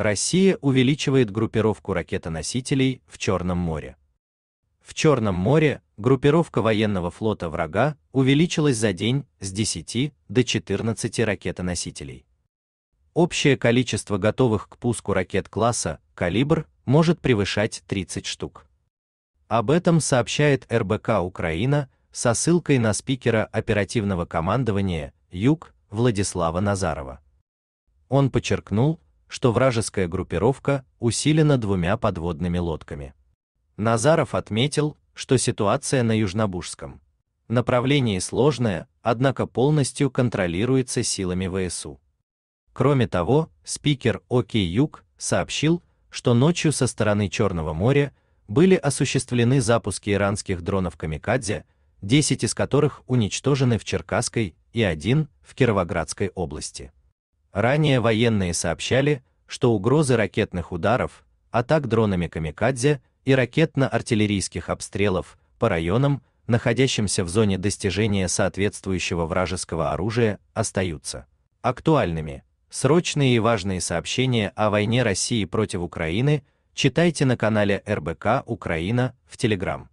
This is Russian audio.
Россия увеличивает группировку ракетоносителей в Черном море. В Черном море группировка военного флота врага увеличилась за день с 10 до 14 ракетоносителей. Общее количество готовых к пуску ракет класса «Калибр» может превышать 30 штук. Об этом сообщает РБК Украина со ссылкой на спикера оперативного командования «Юг» Владислава Назарова. Он подчеркнул, что вражеская группировка усилена двумя подводными лодками. Назаров отметил, что ситуация на Южнобужском направлении сложная, однако полностью контролируется силами ВСУ. Кроме того, спикер ОК Юг сообщил, что ночью со стороны Черного моря были осуществлены запуски иранских дронов «Камикадзе», 10 из которых уничтожены в Черкасской и один в Кировоградской области. Ранее военные сообщали, что угрозы ракетных ударов, атак дронами камикадзе и ракетно-артиллерийских обстрелов по районам, находящимся в зоне достижения соответствующего вражеского оружия, остаются актуальными. Срочные и важные сообщения о войне России против Украины читайте на канале РБК Украина в Телеграм.